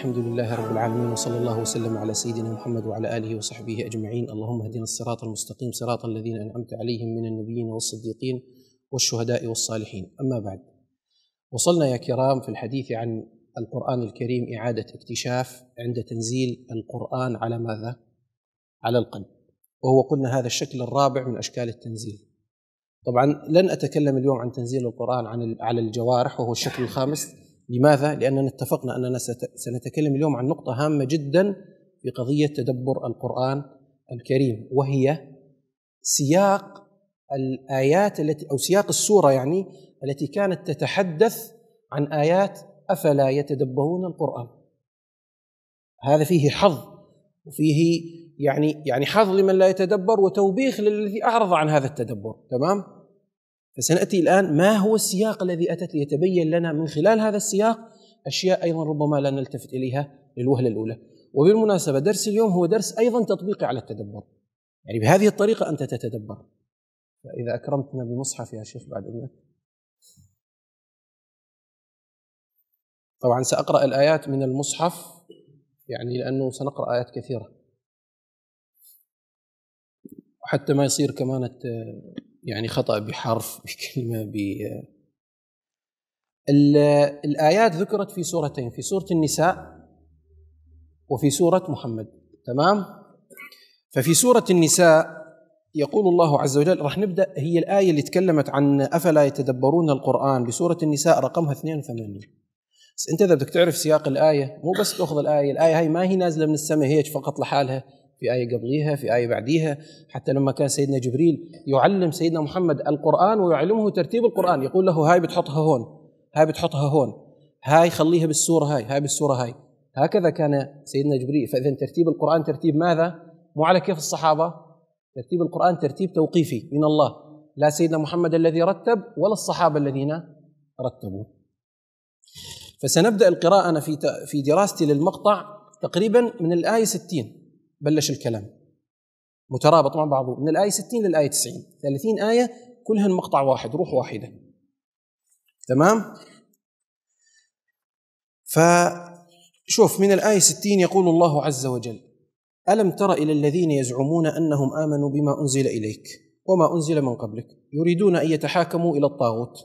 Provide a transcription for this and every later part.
الحمد لله رب العالمين وصلى الله وسلم على سيدنا محمد وعلى اله وصحبه اجمعين اللهم اهدنا الصراط المستقيم صراط الذين انعمت عليهم من النبيين والصديقين والشهداء والصالحين اما بعد وصلنا يا كرام في الحديث عن القران الكريم اعاده اكتشاف عند تنزيل القران على ماذا على القلب وهو قلنا هذا الشكل الرابع من اشكال التنزيل طبعا لن اتكلم اليوم عن تنزيل القران عن على الجوارح وهو الشكل الخامس لماذا؟ لأننا اتفقنا أننا سنتكلم اليوم عن نقطة هامة جدا في قضية تدبر القرآن الكريم وهي سياق الآيات التي أو سياق السورة يعني التي كانت تتحدث عن آيات أفلا يتدبرون القرآن هذا فيه حظ وفيه يعني يعني حظ لمن لا يتدبر وتوبيخ للذي أعرض عن هذا التدبر تمام؟ فسناتي الان ما هو السياق الذي اتت ليتبين لنا من خلال هذا السياق اشياء ايضا ربما لا نلتفت اليها للوهله الاولى. وبالمناسبه درس اليوم هو درس ايضا تطبيقي على التدبر. يعني بهذه الطريقه انت تتدبر. فاذا اكرمتنا بمصحف يا شيخ بعد اذنك. طبعا ساقرا الايات من المصحف يعني لانه سنقرا ايات كثيره. حتى ما يصير كمان يعني خطأ بحرف بكلمة ب الآيات ذكرت في سورتين في سورة النساء وفي سورة محمد تمام ففي سورة النساء يقول الله عز وجل راح نبدأ هي الآية اللي تكلمت عن أفلا يتدبرون القرآن بسورة النساء رقمها 82 بس أنت إذا بدك تعرف سياق الآية مو بس تأخذ الآية الآية هاي ما هي نازلة من السماء هيك فقط لحالها في آية قبليها في آية بعديها حتى لما كان سيدنا جبريل يعلم سيدنا محمد القرآن ويعلمه ترتيب القرآن يقول له هاي بتحطها هون هاي بتحطها هون هاي خليها بالسورة هاي هاي بالسورة هاي هكذا كان سيدنا جبريل فإذا ترتيب القرآن ترتيب ماذا؟ مو على كيف الصحابة ترتيب القرآن ترتيب توقيفي من الله لا سيدنا محمد الذي رتب ولا الصحابة الذين رتبوا فسنبدأ القراءة أنا في في دراستي للمقطع تقريبا من الآية 60 بلش الكلام مترابط مع بعضه من الآية 60 للآية 90 30 آية كلهن مقطع واحد روح واحدة تمام فشوف من الآية 60 يقول الله عز وجل ألم تر إلى الذين يزعمون أنهم آمنوا بما أنزل إليك وما أنزل من قبلك يريدون أن يتحاكموا إلى الطاغوت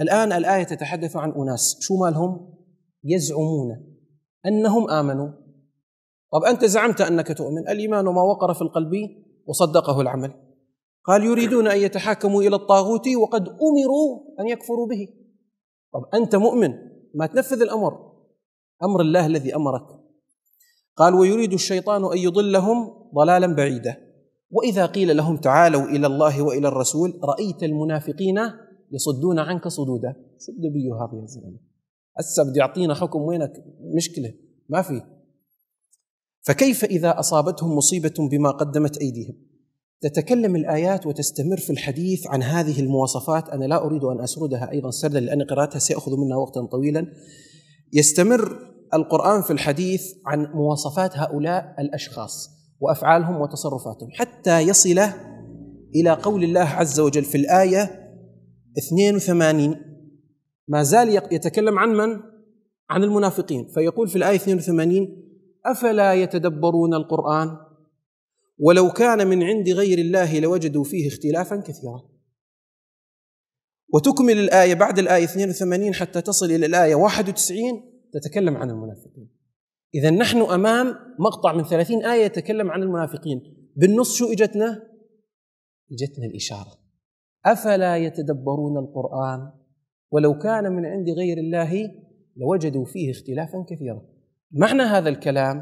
الآن الآية تتحدث عن أناس شو مالهم يزعمون أنهم آمنوا طب أنت زعمت أنك تؤمن الإيمان ما وقر في القلب وصدقه العمل قال يريدون أن يتحاكموا إلى الطاغوت وقد أمروا أن يكفروا به طب أنت مؤمن ما تنفذ الأمر أمر الله الذي أمرك قال ويريد الشيطان أن يضلهم ضلالا بعيدا وإذا قيل لهم تعالوا إلى الله وإلى الرسول رأيت المنافقين يصدون عنك صدودا شو بده هذا يا زلمه هسه بده يعطينا حكم وينك مشكله ما في فكيف إذا أصابتهم مصيبة بما قدمت أيديهم تتكلم الآيات وتستمر في الحديث عن هذه المواصفات أنا لا أريد أن أسردها أيضا سردا لأن قراءتها سيأخذ منا وقتا طويلا يستمر القرآن في الحديث عن مواصفات هؤلاء الأشخاص وأفعالهم وتصرفاتهم حتى يصل إلى قول الله عز وجل في الآية 82 ما زال يتكلم عن من؟ عن المنافقين فيقول في الآية 82 افلا يتدبرون القران ولو كان من عند غير الله لوجدوا فيه اختلافا كثيرا وتكمل الايه بعد الايه 82 حتى تصل الى الايه 91 تتكلم عن المنافقين اذا نحن امام مقطع من 30 ايه يتكلم عن المنافقين بالنص شو اجتنا اجتنا الاشاره افلا يتدبرون القران ولو كان من عند غير الله لوجدوا فيه اختلافا كثيرا معنى هذا الكلام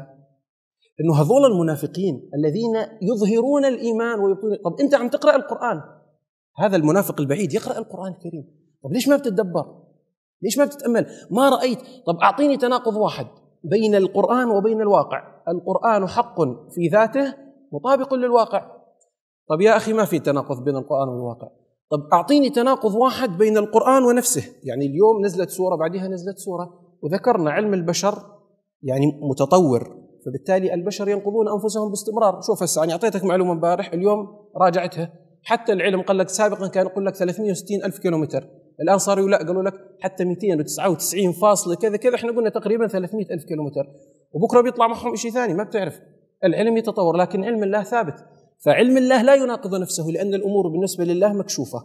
انه هذول المنافقين الذين يظهرون الايمان ويقولون طب انت عم تقرا القران هذا المنافق البعيد يقرا القران الكريم طب ليش ما بتتدبر ليش ما بتتامل ما رايت طب اعطيني تناقض واحد بين القران وبين الواقع القران حق في ذاته مطابق للواقع طب يا اخي ما في تناقض بين القران والواقع طب اعطيني تناقض واحد بين القران ونفسه يعني اليوم نزلت سوره بعدها نزلت سوره وذكرنا علم البشر يعني متطور فبالتالي البشر ينقضون انفسهم باستمرار شوف هسه انا اعطيتك معلومه امبارح اليوم راجعتها حتى العلم قال لك سابقا كان يقول لك 360 الف كيلومتر الان صاروا لا قالوا لك حتى 299 فاصله كذا كذا احنا قلنا تقريبا 300 الف كيلومتر وبكره بيطلع معهم شيء ثاني ما بتعرف العلم يتطور لكن علم الله ثابت فعلم الله لا يناقض نفسه لان الامور بالنسبه لله مكشوفه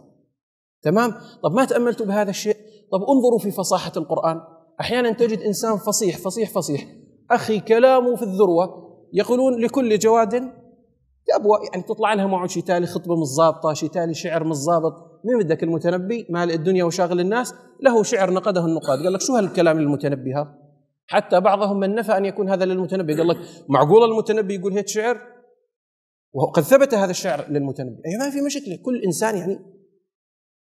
تمام طب ما تاملتوا بهذا الشيء طب انظروا في فصاحه القران أحيانا تجد إنسان فصيح فصيح فصيح أخي كلامه في الذروة يقولون لكل جواد تبوى يعني تطلع لها معه شتالي خطبة مش شي شتالي شعر مش ظابط من بدك المتنبي مال الدنيا وشاغل الناس له شعر نقده النقاد قال لك شو هالكلام للمتنبي هذا حتى بعضهم من نفى أن يكون هذا للمتنبي قال لك معقول المتنبي يقول هيك شعر وقد ثبت هذا الشعر للمتنبي أي أيوة، ما في مشكلة كل إنسان يعني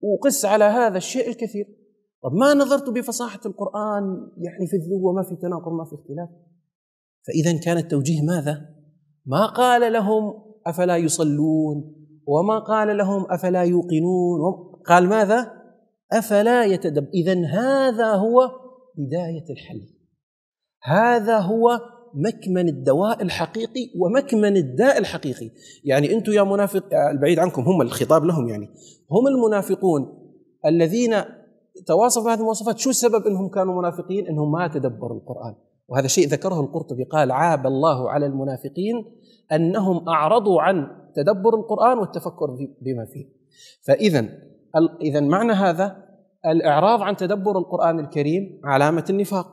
وقس على هذا الشيء الكثير طب ما نظرت بفصاحة القرآن يعني في الذوة ما في تناقض ما في اختلاف فإذا كان التوجيه ماذا؟ ما قال لهم أفلا يصلون وما قال لهم أفلا يوقنون قال ماذا؟ أفلا يتدب إذا هذا هو بداية الحل هذا هو مكمن الدواء الحقيقي ومكمن الداء الحقيقي يعني أنتم يا منافق آه، البعيد عنكم هم الخطاب لهم يعني هم المنافقون الذين تواصف بهذه المواصفات شو السبب انهم كانوا منافقين انهم ما تدبروا القران وهذا شيء ذكره القرطبي قال عاب الله على المنافقين انهم اعرضوا عن تدبر القران والتفكر بما فيه فاذا اذا معنى هذا الاعراض عن تدبر القران الكريم علامه النفاق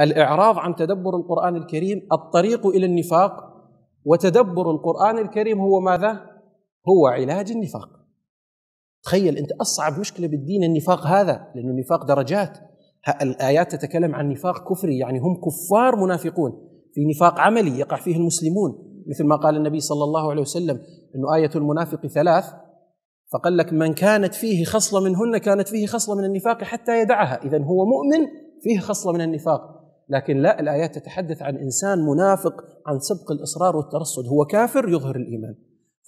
الاعراض عن تدبر القران الكريم الطريق الى النفاق وتدبر القران الكريم هو ماذا هو علاج النفاق تخيل انت اصعب مشكله بالدين النفاق هذا لانه النفاق درجات الايات تتكلم عن نفاق كفري يعني هم كفار منافقون في نفاق عملي يقع فيه المسلمون مثل ما قال النبي صلى الله عليه وسلم انه ايه المنافق ثلاث فقال لك من كانت فيه خصله منهن كانت فيه خصله من النفاق حتى يدعها اذا هو مؤمن فيه خصله من النفاق لكن لا الايات تتحدث عن انسان منافق عن سبق الاصرار والترصد هو كافر يظهر الايمان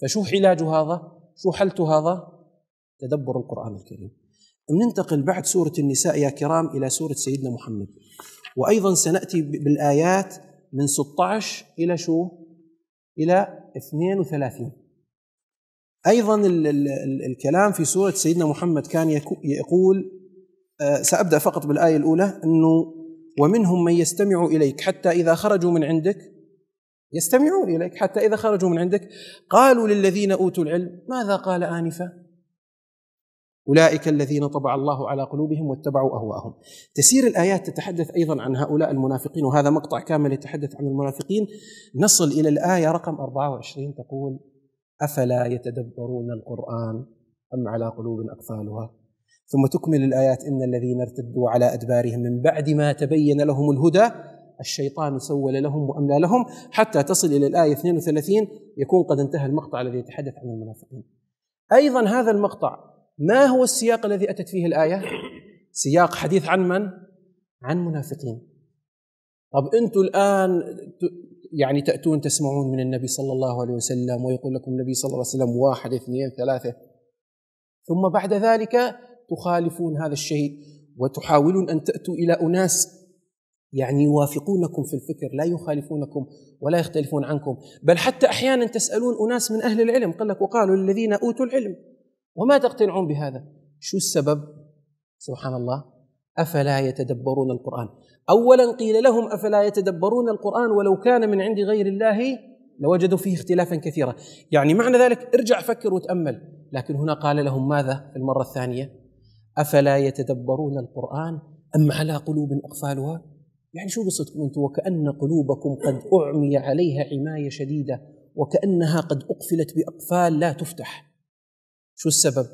فشو علاج هذا شو حلته هذا تدبر القرآن الكريم ننتقل بعد سورة النساء يا كرام إلى سورة سيدنا محمد وأيضا سنأتي بالآيات من 16 إلى شو؟ إلى 32 أيضا ال ال ال الكلام في سورة سيدنا محمد كان يقول أه سأبدأ فقط بالآية الأولى أنه ومنهم من يستمع إليك حتى إذا خرجوا من عندك يستمعون إليك حتى إذا خرجوا من عندك قالوا للذين أوتوا العلم ماذا قال آنفا أولئك الذين طبع الله على قلوبهم واتبعوا أهواءهم تسير الآيات تتحدث أيضا عن هؤلاء المنافقين وهذا مقطع كامل يتحدث عن المنافقين نصل إلى الآية رقم 24 تقول أفلا يتدبرون القرآن أم على قلوب أقفالها ثم تكمل الآيات إن الذين ارتدوا على أدبارهم من بعد ما تبين لهم الهدى الشيطان سول لهم وأملى لهم حتى تصل إلى الآية 32 يكون قد انتهى المقطع الذي يتحدث عن المنافقين أيضا هذا المقطع ما هو السياق الذي أتت فيه الآية؟ سياق حديث عن من؟ عن منافقين طب أنتم الآن يعني تأتون تسمعون من النبي صلى الله عليه وسلم ويقول لكم النبي صلى الله عليه وسلم واحد اثنين ثلاثة ثم بعد ذلك تخالفون هذا الشيء وتحاولون أن تأتوا إلى أناس يعني يوافقونكم في الفكر لا يخالفونكم ولا يختلفون عنكم بل حتى أحيانا تسألون أناس من أهل العلم قال لك وقالوا الذين أوتوا العلم وما تقتنعون بهذا شو السبب سبحان الله افلا يتدبرون القران اولا قيل لهم افلا يتدبرون القران ولو كان من عند غير الله لوجدوا فيه اختلافا كثيرا يعني معنى ذلك ارجع فكر وتامل لكن هنا قال لهم ماذا في المره الثانيه افلا يتدبرون القران ام على قلوب اقفالها يعني شو قصتكم انتم وكان قلوبكم قد اعمي عليها عمايه شديده وكانها قد اقفلت باقفال لا تفتح شو السبب؟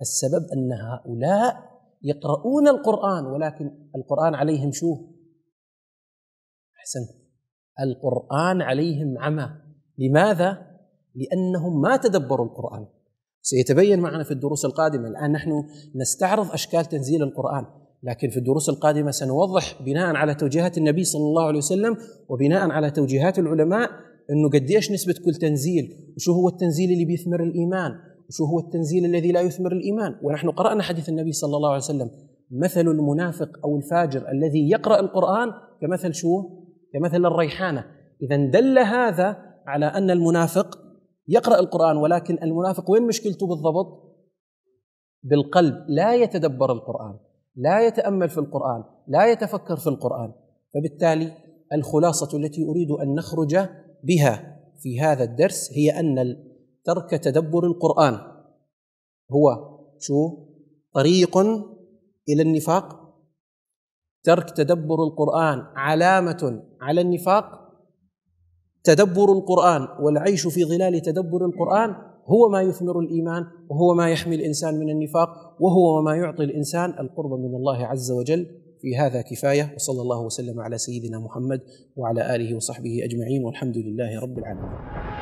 السبب أن هؤلاء يقرؤون القرآن ولكن القرآن عليهم شو؟ أحسنت القرآن عليهم عمى لماذا؟ لأنهم ما تدبروا القرآن سيتبين معنا في الدروس القادمة الآن نحن نستعرض أشكال تنزيل القرآن لكن في الدروس القادمة سنوضح بناء على توجيهات النبي صلى الله عليه وسلم وبناء على توجيهات العلماء انه قديش نسبه كل تنزيل وشو هو التنزيل اللي بيثمر الايمان وشو هو التنزيل الذي لا يثمر الايمان ونحن قرانا حديث النبي صلى الله عليه وسلم مثل المنافق او الفاجر الذي يقرا القران كمثل شو كمثل الريحانه اذا دل هذا على ان المنافق يقرا القران ولكن المنافق وين مشكلته بالضبط بالقلب لا يتدبر القران لا يتامل في القران لا يتفكر في القران فبالتالي الخلاصه التي اريد ان نخرج بها في هذا الدرس هي أن ترك تدبر القرآن هو شو طريق إلى النفاق ترك تدبر القرآن علامة على النفاق تدبر القرآن والعيش في ظلال تدبر القرآن هو ما يثمر الإيمان وهو ما يحمي الإنسان من النفاق وهو ما يعطي الإنسان القرب من الله عز وجل في هذا كفايه وصلى الله وسلم على سيدنا محمد وعلى اله وصحبه اجمعين والحمد لله رب العالمين